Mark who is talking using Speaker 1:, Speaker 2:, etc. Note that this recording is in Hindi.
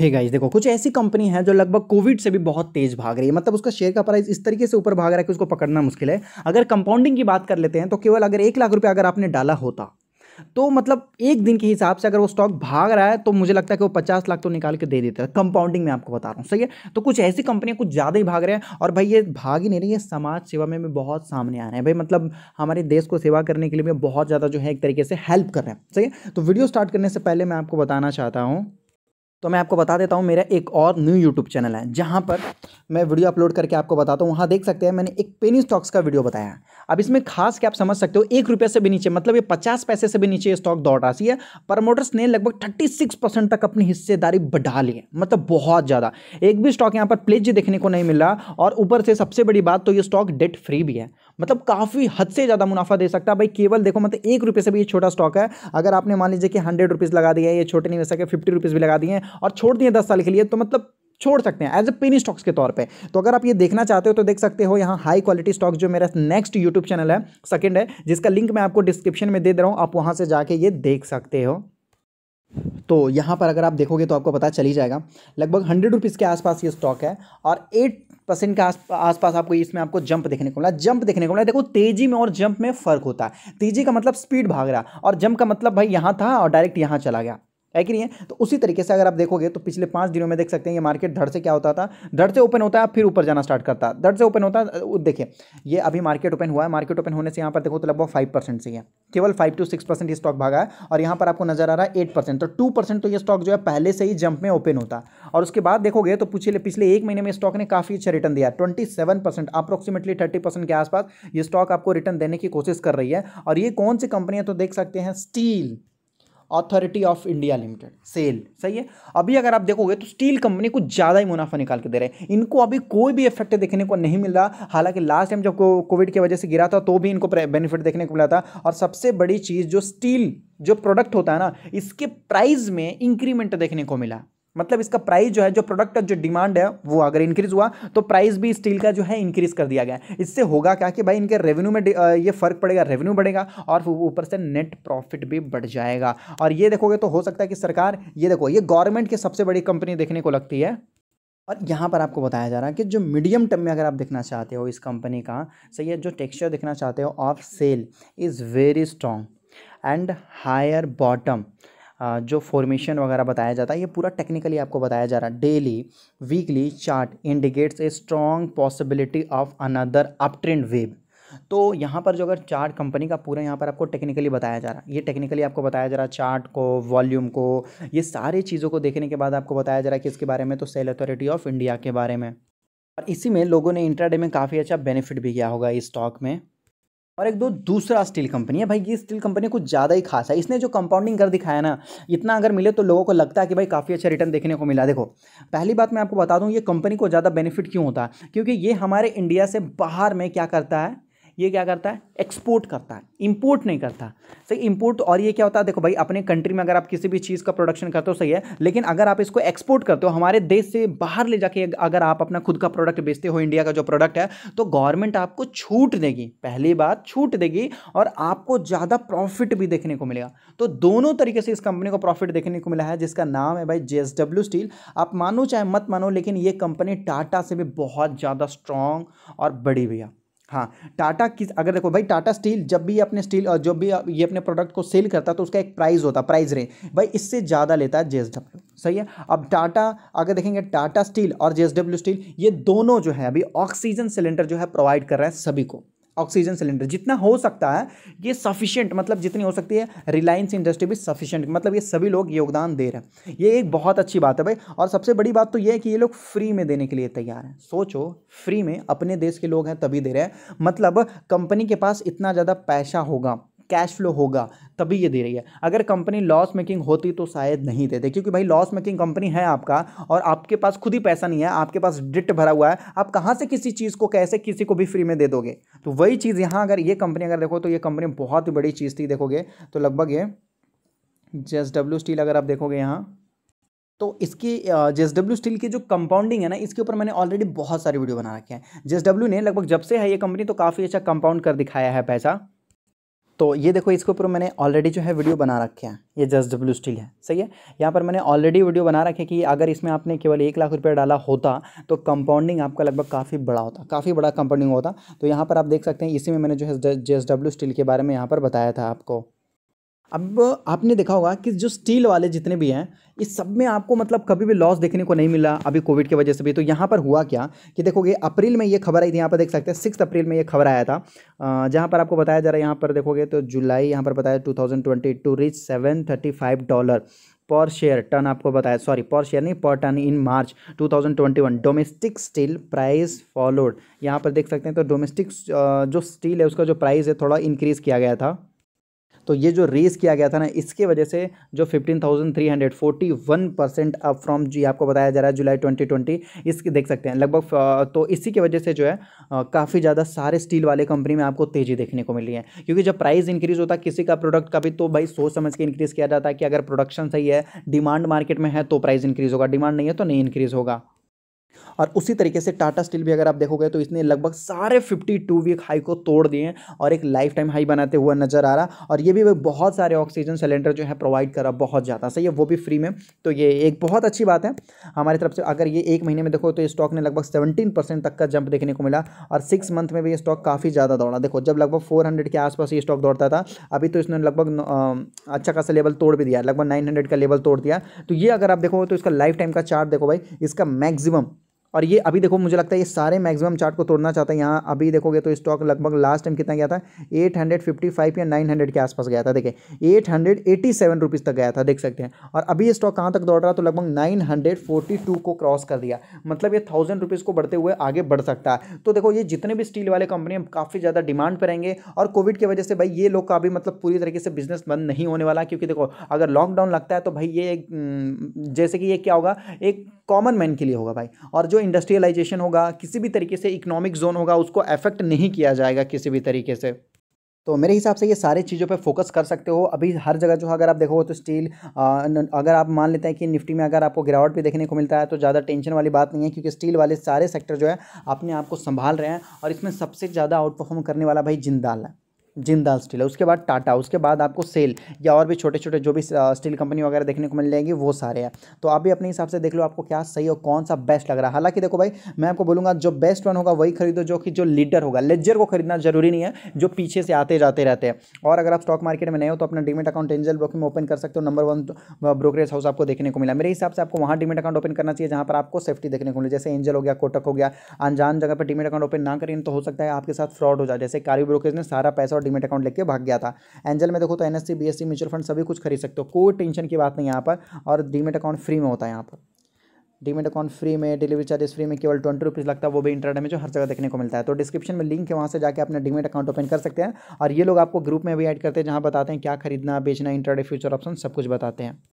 Speaker 1: हे गाइस देखो कुछ ऐसी कंपनी है जो लगभग कोविड से भी बहुत तेज भाग रही है मतलब उसका शेयर का प्राइस इस तरीके से ऊपर भाग रहा है कि उसको पकड़ना मुश्किल है अगर कंपाउंडिंग की बात कर लेते हैं तो केवल अगर एक लाख रुपया अगर आपने डाला होता तो मतलब एक दिन के हिसाब से अगर वो स्टॉक भाग रहा है तो मुझे लगता है कि वो पचास लाख तो निकाल के दे देता है कंपाउंडिंग में आपको बता रहा हूँ सही है तो कुछ ऐसी कंपनियाँ कुछ ज़्यादा ही भाग रहे हैं और भाई ये भाग ही नहीं रही है समाज सेवा में भी बहुत सामने आ रहे हैं भाई मतलब हमारे देश को सेवा करने के लिए बहुत ज़्यादा जो है एक तरीके से हेल्प कर रहे हैं सही है तो वीडियो स्टार्ट करने से पहले मैं आपको बताना चाहता हूँ तो मैं आपको बता देता हूँ मेरा एक और न्यू यूट्यूब चैनल है जहाँ पर मैं वीडियो अपलोड करके आपको बताता हूँ वहाँ देख सकते हैं मैंने एक पेनी स्टॉक्स का वीडियो बताया अब इसमें खास क्या आप समझ सकते हो एक रुपये से भी नीचे मतलब ये पचास पैसे से भी नीचे स्टॉक दौड़ रहा है प्रमोटर्स ने लगभग थर्टी सिक्स परसेंट तक अपनी हिस्सेदारी बढ़ा ली है मतलब बहुत ज़्यादा एक भी स्टॉक यहाँ पर प्लेज देखने को नहीं मिल रहा और ऊपर से सबसे बड़ी बात तो ये स्टॉक डेट फ्री भी है मतलब काफ़ी हद से ज़्यादा मुनाफा दे सकता है भाई केवल देखो मतलब एक रुपये से भी ये छोटा स्टॉक है अगर आपने मान लीजिए कि हंड्रेड रुपीज़ लगा दिया है ये छोटे निवेशक है फिफ्टी रुपीज़ भी लगा दिए हैं और छोड़ दिए दस साल के लिए तो मतलब छोड़ सकते हैं एज ए पेनी स्टॉक्स के तौर पे तो अगर आप ये देखना चाहते हो तो देख सकते हो यहाँ हाई क्वालिटी स्टॉक्स जो मेरा नेक्स्ट यूट्यूब चैनल है सेकंड है जिसका लिंक मैं आपको डिस्क्रिप्शन में दे दे रहा हूँ आप वहाँ से जाके ये देख सकते हो तो यहाँ पर अगर आप देखोगे तो आपको पता चली जाएगा लगभग हंड्रेड रुपीज़ के आसपास ये स्टॉक है और एट परसेंट के आस आसपास आपको इसमें आपको जंप देखने को मिला जंप देखने को मिला देखो तेजी में और जंप में फ़र्क होता है तेजी का मतलब स्पीड भाग रहा और जंप का मतलब भाई यहाँ था और डायरेक्ट यहाँ चला गया है कि नहीं है तो उसी तरीके से अगर आप देखोगे तो पिछले पाँच दिनों में देख सकते हैं ये मार्केट धड़ से क्या होता था धड़ से ओपन होता है फिर ऊपर जाना स्टार्ट करता धड़ से ओपन होता है देखिए ये अभी मार्केट ओपन हुआ है मार्केट ओपन होने से यहाँ पर देखो तो लगभग फाइव परसेंट से है केवल five to six percent stock भागा है और यहाँ पर आपको नजर आ रहा है एट परसेंट तो टू परसेंट तो ये स्टॉक जो है पहले से ही जंप में ओपन होता और उसके बाद देखोगे तो पिछले पिछले एक महीने में स्टॉक ने काफ़ी अच्छा रिटर्न दिया twenty seven percent approximately thirty percent के आसपास ये स्टॉक आपको रिटर्न देने की कोशिश कर रही है और ये कौन सी कंपनियाँ तो देख सकते हैं Steel Authority of India Limited SAIL सही है अभी अगर आप देखोगे तो स्टील कंपनी कुछ ज़्यादा ही मुनाफा निकाल के दे रहे हैं इनको अभी कोई भी इफेक्ट देखने को नहीं मिल रहा हालांकि लास्ट टाइम जब कोविड की वजह से गिरा था तो भी इनको बेनिफिट देखने को मिला था और सबसे बड़ी चीज़ जो स्टील जो प्रोडक्ट होता है ना इसके प्राइस में इंक्रीमेंट देखने को मिला मतलब इसका प्राइस जो है जो प्रोडक्ट का जो डिमांड है वो अगर इंक्रीज हुआ तो प्राइस भी स्टील का जो है इंक्रीज कर दिया गया इससे होगा क्या कि भाई इनके रेवेन्यू में ये फर्क पड़ेगा रेवेन्यू बढ़ेगा और ऊपर से नेट प्रॉफिट भी बढ़ जाएगा और ये देखोगे तो हो सकता है कि सरकार ये देखो ये गवर्नमेंट की सबसे बड़ी कंपनी देखने को लगती है और यहाँ पर आपको बताया जा रहा है कि जो मीडियम टर्म में अगर आप देखना चाहते हो इस कंपनी का सही है जो टेक्सचर देखना चाहते हो of SAIL is very strong and higher bottom जो फॉर्मेशन वगैरह बताया जाता है ये पूरा टेक्निकली आपको बताया जा रहा है daily weekly chart indicates a strong possibility of another up trend wave तो यहाँ पर जो अगर चार्ट कंपनी का पूरा यहाँ पर आपको टेक्निकली बताया जा रहा है ये टेक्निकली आपको बताया जा रहा है चार्ट को वॉल्यूम को ये सारी चीज़ों को देखने के बाद आपको बताया जा रहा है कि इसके बारे में तो सेल अथॉरिटी ऑफ इंडिया के बारे में और इसी में लोगों ने इंट्राडे में काफ़ी अच्छा बेनिफिट भी किया होगा इस स्टॉक में और एक दो दूसरा स्टील कंपनी है भाई ये स्टील कंपनी कुछ ज़्यादा ही खास है इसने जो कंपाउंडिंग कर दिखाया ना इतना अगर मिले तो लोगों को लगता है कि भाई काफ़ी अच्छा रिटर्न देखने को मिला देखो पहली बात मैं आपको बता दूँ ये कंपनी को ज़्यादा बेनिफिट क्यों होता है क्योंकि ये हमारे इंडिया से बाहर में क्या करता है ये क्या करता है एक्सपोर्ट करता है इंपोर्ट नहीं करता सही इंपोर्ट तो और ये क्या होता है देखो भाई अपने कंट्री में अगर आप किसी भी चीज़ का प्रोडक्शन करते हो सही है लेकिन अगर आप इसको एक्सपोर्ट करते हो हमारे देश से बाहर ले जाके अगर आप अपना खुद का प्रोडक्ट बेचते हो इंडिया का जो प्रोडक्ट है तो गवर्नमेंट आपको छूट देगी पहली बात छूट देगी और आपको ज़्यादा प्रॉफिट भी देखने को मिलेगा तो दोनों तरीके से इस कंपनी को प्रॉफिट देखने को मिला है जिसका नाम है भाई जे स्टील आप मानो चाहे मत मानो लेकिन ये कंपनी टाटा से भी बहुत ज़्यादा स्ट्रांग और बड़ी भैया हाँ टाटा किस अगर देखो भाई टाटा स्टील जब भी अपने स्टील और जब भी ये अपने प्रोडक्ट को सेल करता तो उसका एक प्राइस होता है प्राइस रेंज भाई इससे ज़्यादा लेता है जे सही है अब टाटा अगर देखेंगे टाटा स्टील और जे स्टील ये दोनों जो है अभी ऑक्सीजन सिलेंडर जो है प्रोवाइड कर रहे हैं सभी को ऑक्सीजन सिलेंडर जितना हो सकता है ये सफिशियंट मतलब जितनी हो सकती है रिलायंस इंडस्ट्री भी सफिशियंट मतलब ये सभी लोग योगदान दे रहे हैं ये एक बहुत अच्छी बात है भाई और सबसे बड़ी बात तो ये है कि ये लोग फ्री में देने के लिए तैयार हैं सोचो फ्री में अपने देश के लोग हैं तभी दे रहे हैं मतलब कंपनी के पास इतना ज़्यादा पैसा होगा कैश फ्लो होगा तभी ये दे रही है अगर कंपनी लॉस मेकिंग होती तो शायद नहीं देते क्योंकि भाई लॉस मेकिंग कंपनी है आपका और आपके पास खुद ही पैसा नहीं है आपके पास डिट भरा हुआ है आप कहाँ से किसी चीज़ को कैसे किसी को भी फ्री में दे दोगे तो वही चीज़ यहाँ अगर ये कंपनी अगर देखो तो ये कंपनी बहुत ही बड़ी चीज़ थी देखोगे तो लगभग ये जेस डब्ल्यू स्टील अगर आप देखोगे यहाँ तो इसकी जेस डब्ल्यू स्टील की जो कंपाउंडिंग है ना इसके ऊपर मैंने ऑलरेडी बहुत सारी वीडियो बना रखे हैं जेस डब्ल्यू ने लगभग जब से है ये कंपनी तो काफ़ी अच्छा कंपाउंड कर दिखाया है पैसा तो ये देखो इसके ऊपर मैंने ऑलरेडी जो है वीडियो बना रखे हैं ये जस्ट डब्ल्यू स्टील है सही है यहाँ पर मैंने ऑलरेडी वीडियो बना रखे कि अगर इसमें आपने केवल एक लाख रुपया डाला होता तो कंपाउंडिंग आपका लगभग काफ़ी बड़ा होता काफ़ी बड़ा कंपाउंडिंग होता तो यहाँ पर आप देख सकते हैं इसी में मैंने जो है जे स्टील के बारे में यहाँ पर बताया था आपको अब आपने देखा होगा कि जो स्टील वाले जितने भी हैं इस सब में आपको मतलब कभी भी लॉस देखने को नहीं मिला अभी कोविड की वजह से भी तो यहाँ पर हुआ क्या कि देखोगे अप्रैल में ये खबर आई थी यहाँ पर देख सकते हैं सिक्स अप्रैल में ये खबर आया था जहाँ पर आपको बताया जा रहा है यहाँ पर देखोगे तो जुलाई यहाँ पर बताया two thousand twenty two reach seven thirty five dollar per share ton आपको बताया सॉरी पर शेयर नहीं per ton in March 2021 domestic steel price followed यहाँ पर देख सकते हैं तो डोमेस्टिक जो स्टील है उसका जो प्राइस है थोड़ा इंक्रीज़ किया गया था तो ये जो रेस किया गया था ना इसके वजह से जो fifteen thousand three hundred forty one percent up from जी आपको बताया जा रहा है जुलाई ट्वेंटी ट्वेंटी इसके देख सकते हैं लगभग तो इसी की वजह से जो है काफ़ी ज़्यादा सारे स्टील वाले कंपनी में आपको तेज़ी देखने को मिली है क्योंकि जब प्राइस इंक्रीज़ होता है किसी का प्रोडक्ट का भी तो भाई सोच समझ के इंक्रीज़ किया जाता है कि अगर प्रोडक्शन सही है डिमांड मार्केट में है तो प्राइस इंक्रीज़ होगा डिमांड नहीं है तो नहीं इंक्रीज़ होगा और उसी तरीके से टाटा स्टील भी अगर आप देखोगे तो इसने लगभग सारे फिफ्टी टू वीक हाई को तोड़ दिए और एक लाइफ टाइम हाई बनाते हुए नजर आ रहा और ये भी बहुत सारे ऑक्सीजन सिलेंडर जो है प्रोवाइड करा बहुत ज़्यादा सही है वो भी फ्री में तो ये एक बहुत अच्छी बात है हमारी तरफ से अगर ये एक महीने में देखो तो ये स्टॉक ने लगभग सेवेंटीन परसेंट तक का जंप देखने को मिला और सिक्स मंथ में भी ये स्टॉक काफ़ी ज़्यादा दौड़ा देखो जब लगभग फोर हंड्रेड के आसपास ये स्टॉक दौड़ता था अभी तो इसने लगभग अच्छा खासा लेवल तोड़ भी दिया लगभग नाइन हंड्रेड का लेवल तोड़ दिया तो ये अगर आप देखो तो इसका लाइफ टाइम का चार्ट देखो भाई इसका मैक्सिमम और ये अभी देखो मुझे लगता है ये सारे मैक्सिमम चार्ट को तोड़ना चाहता है यहाँ अभी देखोगे तो स्टॉक लगभग लास्ट टाइम कितना गया था 855 या 900 के आसपास गया था देखिए 887 हंड्रेड तक गया था देख सकते हैं और अभी ये स्टॉक कहाँ तक दौड़ रहा तो लगभग 942 को क्रॉस कर दिया मतलब ये थाउजेंड रुपीज़ को बढ़ते हुए आगे बढ़ सकता है तो देखो ये जितने भी स्टील वाले कंपनी काफ़ी ज़्यादा डिमांड पर रहेंगे और कोविड की वजह से भाई ये लोग का अभी मतलब पूरी तरीके से बिजनेस बंद नहीं होने वाला क्योंकि देखो अगर लॉकडाउन लगता है तो भाई ये हम्म, जैसे कि ये क्या होगा एक कॉमन मैन के लिए होगा भाई और जो इंडस्ट्रियलाइजेशन होगा किसी भी तरीके से इकोनॉमिक जोन होगा उसको अफेक्ट नहीं किया जाएगा किसी भी तरीके से तो मेरे हिसाब से ये सारी चीज़ों पे फोकस कर सकते हो अभी हर जगह जो अगर आप देखोगे तो स्टील अगर आप मान लेते हैं कि निफ्टी में अगर आपको गिरावट भी देखने को मिलता है तो ज़्यादा टेंशन वाली बात नहीं है क्योंकि स्टील वाले सारे सेक्टर जो है अपने आप को संभाल रहे हैं और इसमें सबसे ज़्यादा आउट परफॉर्म करने वाला भाई जिंदाल है जिंदाल स्टील है उसके बाद टाटा उसके बाद आपको सेल या और भी छोटे छोटे जो भी स्टील कंपनी वगैरह देखने को मिल जाएंगी वो सारे हैं तो आप भी अपने हिसाब से देख लो आपको क्या सही और कौन सा बेस्ट लग रहा है हालांकि देखो भाई मैं आपको बोलूँगा जो बेस्ट वन होगा वही खरीदो जो कि जो लीडर होगा लेजर को खरीदना जरूरी नहीं है जो पीछे से आते जाते रहते हैं और अगर आप स्टॉक मार्केट में नहीं हो तो अपना demat account Angel Broking open कर सकते हो नंबर वन तो, ब्रोकरेज हाउस आपको देखने को मिला मेरे हिसाब से आपको वहाँ डिमिट अकाउंट ओपन करना चाहिए जहाँ पर आपको सेफ्टी देखने को मिले जैसे एंजल हो गया कोटक हो गया अनजान जगह पर डिमेट अकाउंट ओपन ना करें तो हो सकता है आपके साथ फ्रॉड हो जाए जैसे कारी ब्रोकरेज ने सारा पैसा डीमेट अकाउंट लेके भाग गया था एंजल में देखो तो एन एस म्यूचुअल फंड सभी कुछ खरीद सकते हो कोई टेंशन की बात नहीं यहाँ पर और डीमेट अकाउंट फ्री में होता है यहाँ पर डीमेट अकाउंट फ्री में डिलीवरी चार्जेस फ्री में केवल ट्वेंटी रुपीज़ लगता है वो भी इंटरनेट में जो हर जगह देखने को मिलता है तो डिस्क्रिप्शन में लिंक है वहाँ से जाकर अपना डीमेट अकाउंट ओपन कर सकते हैं और ये लोग आपको ग्रुप में भी ऐड करते हैं जहाँ बताते हैं क्या खरीदना बेचना इंटरनेट फ्यूचर ऑप्शन सब कुछ बताते हैं